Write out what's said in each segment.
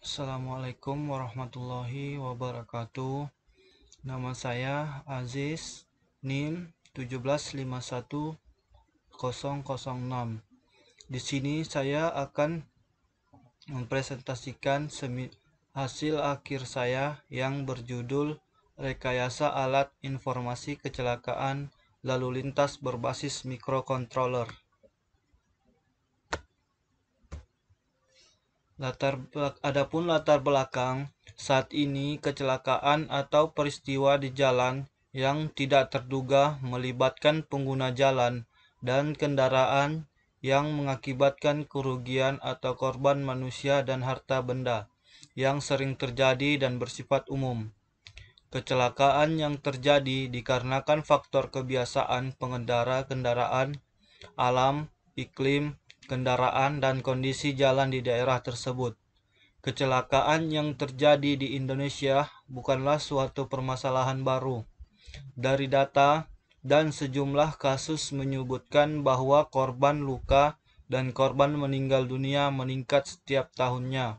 Assalamualaikum warahmatullahi wabarakatuh. Nama saya Aziz NIM 1751006. Di sini saya akan mempresentasikan hasil akhir saya yang berjudul Rekayasa Alat Informasi Kecelakaan Lalu Lintas Berbasis Mikrokontroler. Latar adapun latar belakang saat ini kecelakaan atau peristiwa di jalan yang tidak terduga melibatkan pengguna jalan dan kendaraan yang mengakibatkan kerugian atau korban manusia dan harta benda yang sering terjadi dan bersifat umum. Kecelakaan yang terjadi dikarenakan faktor kebiasaan pengendara kendaraan, alam, iklim, kendaraan, dan kondisi jalan di daerah tersebut. Kecelakaan yang terjadi di Indonesia bukanlah suatu permasalahan baru. Dari data dan sejumlah kasus menyebutkan bahwa korban luka dan korban meninggal dunia meningkat setiap tahunnya.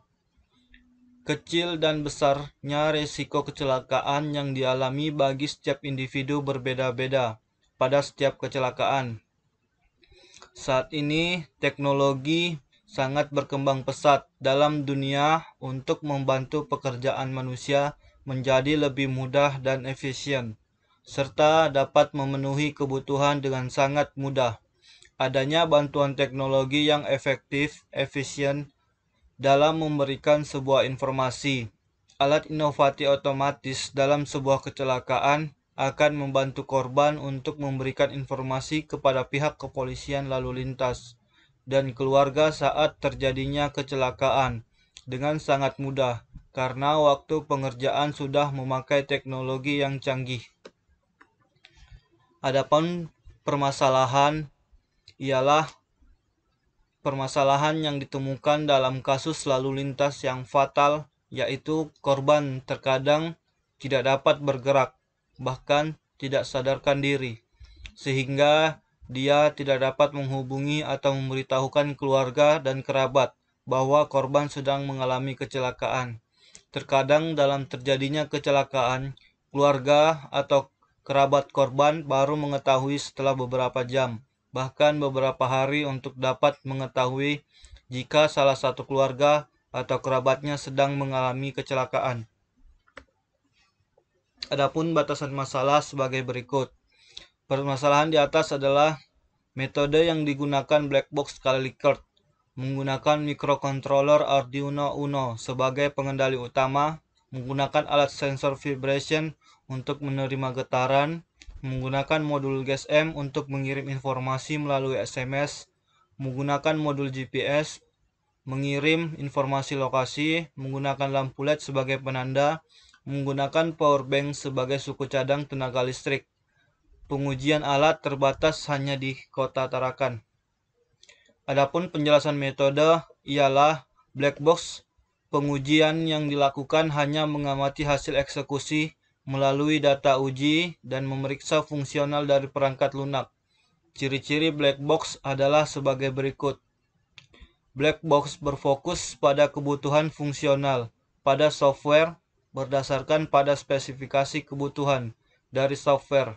Kecil dan besarnya resiko kecelakaan yang dialami bagi setiap individu berbeda-beda pada setiap kecelakaan. Saat ini teknologi sangat berkembang pesat dalam dunia untuk membantu pekerjaan manusia menjadi lebih mudah dan efisien, serta dapat memenuhi kebutuhan dengan sangat mudah. Adanya bantuan teknologi yang efektif, efisien, dalam memberikan sebuah informasi. Alat inovasi otomatis dalam sebuah kecelakaan akan membantu korban untuk memberikan informasi kepada pihak kepolisian lalu lintas dan keluarga saat terjadinya kecelakaan dengan sangat mudah karena waktu pengerjaan sudah memakai teknologi yang canggih. Adapun permasalahan ialah permasalahan yang ditemukan dalam kasus lalu lintas yang fatal yaitu korban terkadang tidak dapat bergerak bahkan tidak sadarkan diri, sehingga dia tidak dapat menghubungi atau memberitahukan keluarga dan kerabat bahwa korban sedang mengalami kecelakaan. Terkadang, dalam terjadinya kecelakaan, keluarga atau kerabat korban baru mengetahui setelah beberapa jam, bahkan beberapa hari, untuk dapat mengetahui jika salah satu keluarga atau kerabatnya sedang mengalami kecelakaan. Adapun batasan masalah sebagai berikut. Permasalahan di atas adalah metode yang digunakan black box kali Likert menggunakan mikrokontroler Arduino Uno sebagai pengendali utama, menggunakan alat sensor vibration untuk menerima getaran, menggunakan modul GSM untuk mengirim informasi melalui SMS, menggunakan modul GPS, mengirim informasi lokasi, menggunakan lampu LED sebagai penanda, menggunakan power bank sebagai suku cadang tenaga listrik. Pengujian alat terbatas hanya di kota Tarakan. Adapun penjelasan metode ialah black box. Pengujian yang dilakukan hanya mengamati hasil eksekusi melalui data uji dan memeriksa fungsional dari perangkat lunak. Ciri-ciri black box adalah sebagai berikut. Black box berfokus pada kebutuhan fungsional, pada software, berdasarkan pada spesifikasi kebutuhan dari software.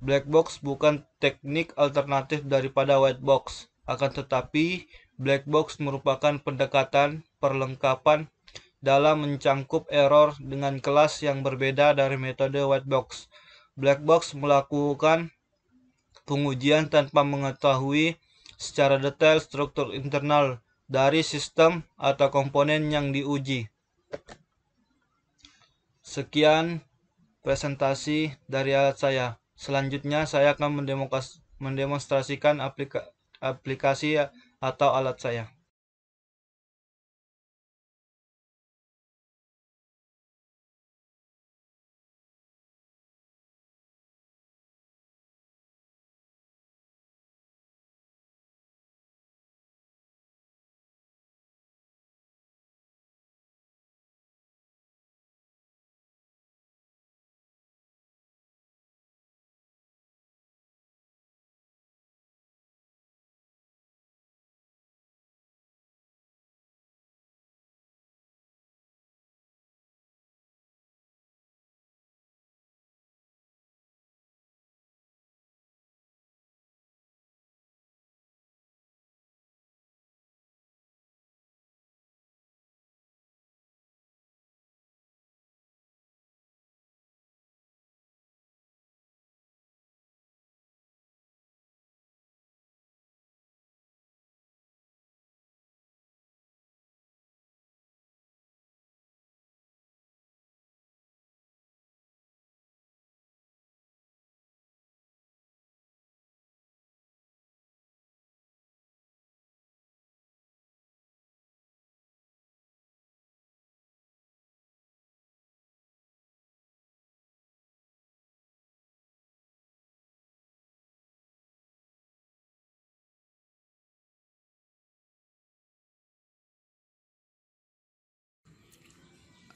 Black box bukan teknik alternatif daripada white box, akan tetapi black box merupakan pendekatan perlengkapan dalam mencangkup error dengan kelas yang berbeda dari metode white box. Black box melakukan pengujian tanpa mengetahui secara detail struktur internal dari sistem atau komponen yang diuji. Sekian presentasi dari alat saya. Selanjutnya saya akan mendemonstrasikan aplikasi atau alat saya.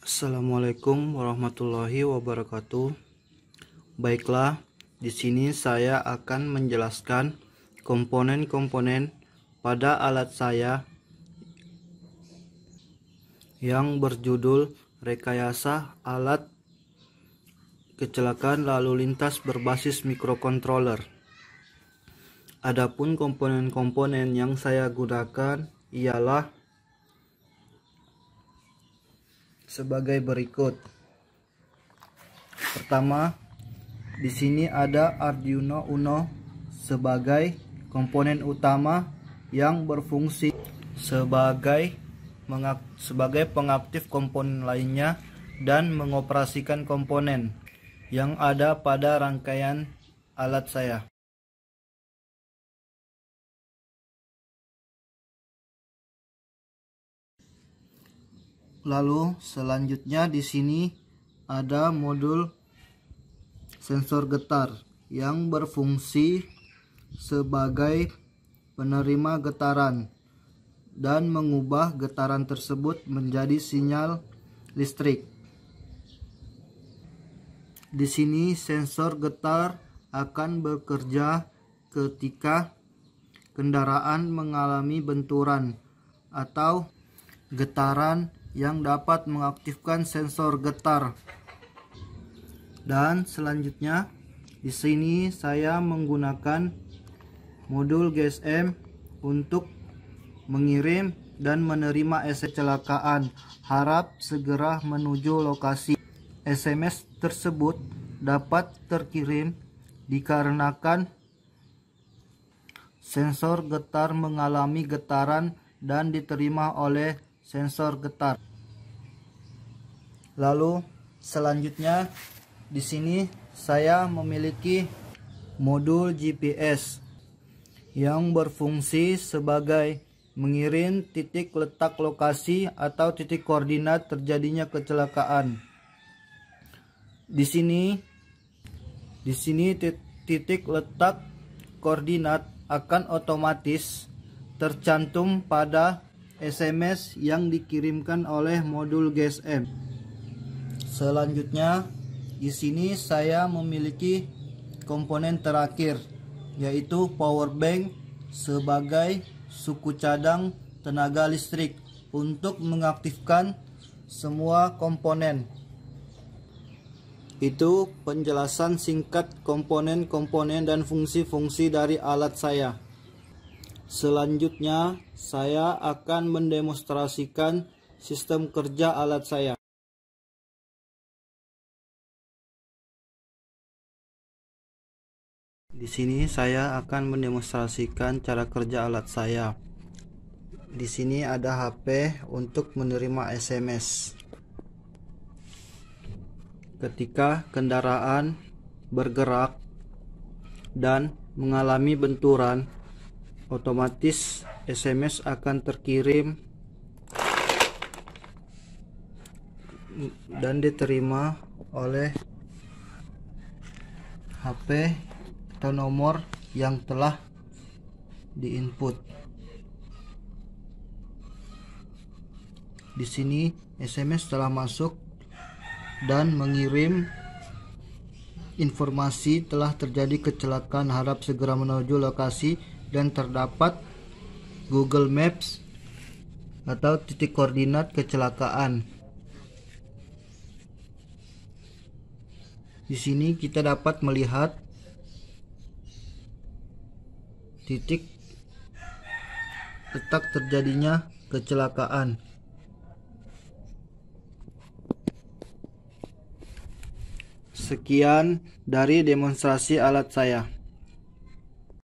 Assalamualaikum warahmatullahi wabarakatuh. Baiklah, di sini saya akan menjelaskan komponen-komponen pada alat saya yang berjudul Rekayasa Alat Kecelakaan Lalu Lintas Berbasis Mikrokontroler. Adapun komponen-komponen yang saya gunakan ialah sebagai berikut. Pertama, di sini ada Arduino Uno sebagai komponen utama yang berfungsi sebagai sebagai pengaktif komponen lainnya dan mengoperasikan komponen yang ada pada rangkaian alat saya. Lalu selanjutnya di sini ada modul sensor getar yang berfungsi sebagai penerima getaran dan mengubah getaran tersebut menjadi sinyal listrik. Di sini sensor getar akan bekerja ketika kendaraan mengalami benturan atau getaran yang dapat mengaktifkan sensor getar. Dan selanjutnya di sini saya menggunakan modul GSM untuk mengirim dan menerima SMS celakaan. Harap segera menuju lokasi. SMS tersebut dapat terkirim dikarenakan sensor getar mengalami getaran dan diterima oleh sensor getar. Lalu selanjutnya di sini saya memiliki modul GPS yang berfungsi sebagai mengirim titik letak lokasi atau titik koordinat terjadinya kecelakaan. Di sini di sini titik letak koordinat akan otomatis tercantum pada SMS yang dikirimkan oleh modul GSM. Selanjutnya, di sini saya memiliki komponen terakhir yaitu power bank sebagai suku cadang tenaga listrik untuk mengaktifkan semua komponen. Itu penjelasan singkat komponen-komponen dan fungsi-fungsi dari alat saya. Selanjutnya, saya akan mendemonstrasikan sistem kerja alat saya. Di sini saya akan mendemonstrasikan cara kerja alat saya. Di sini ada HP untuk menerima SMS. Ketika kendaraan bergerak dan mengalami benturan, otomatis SMS akan terkirim dan diterima oleh HP atau nomor yang telah diinput. Di sini SMS telah masuk dan mengirim informasi telah terjadi kecelakaan harap segera menuju lokasi dan terdapat Google Maps atau titik koordinat kecelakaan. Di sini kita dapat melihat titik letak terjadinya kecelakaan. Sekian dari demonstrasi alat saya.